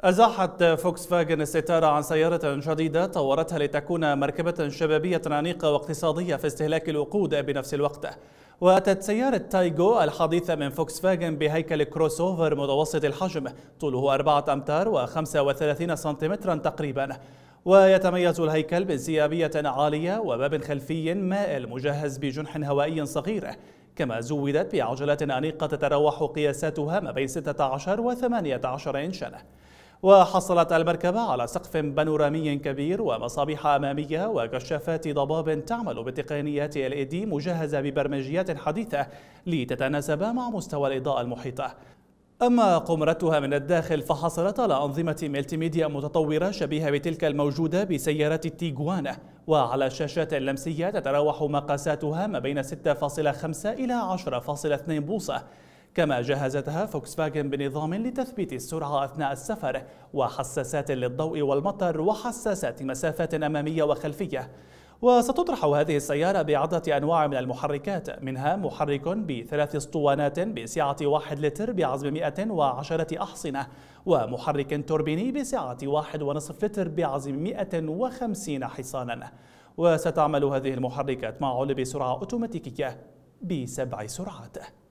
أزاحت فوكس فاجن الستارة عن سيارة جديدة طورتها لتكون مركبة شبابية أنيقة واقتصادية في استهلاك الوقود بنفس الوقت وأتت سيارة تايجو الحديثة من فوكس فاجن بهيكل كروسوفر متوسط الحجم طوله 4 أمتار و35 سنتيمترا تقريبا ويتميز الهيكل بانسيابية عالية وباب خلفي مائل مجهز بجنح هوائي صغير كما زودت بعجلات أنيقة تتراوح قياساتها ما بين 16 و 18 إنشا وحصلت المركبة على سقف بانورامي كبير ومصابيح أمامية وكشافات ضباب تعمل بتقنيات LED مجهزة ببرمجيات حديثة لتتناسب مع مستوى الإضاءة المحيطة أما قمرتها من الداخل فحصلت على أنظمة ملتيميديا متطورة شبيهة بتلك الموجودة بسيارات التيغوان وعلى شاشات لمسية تتراوح مقاساتها ما بين 6.5 إلى 10.2 بوصة كما جهزتها فوكسفاجن بنظام لتثبيت السرعة أثناء السفر وحساسات للضوء والمطر وحساسات مسافات أمامية وخلفية وستطرح هذه السيارة بعدة أنواع من المحركات منها محرك بثلاث اسطوانات بسعة 1 لتر بعزم 110 أحصنة ومحرك توربيني بسعة 1.5 لتر بعزم 150 حصانا وستعمل هذه المحركات مع علب سرعة أوتوماتيكية بسبع سرعات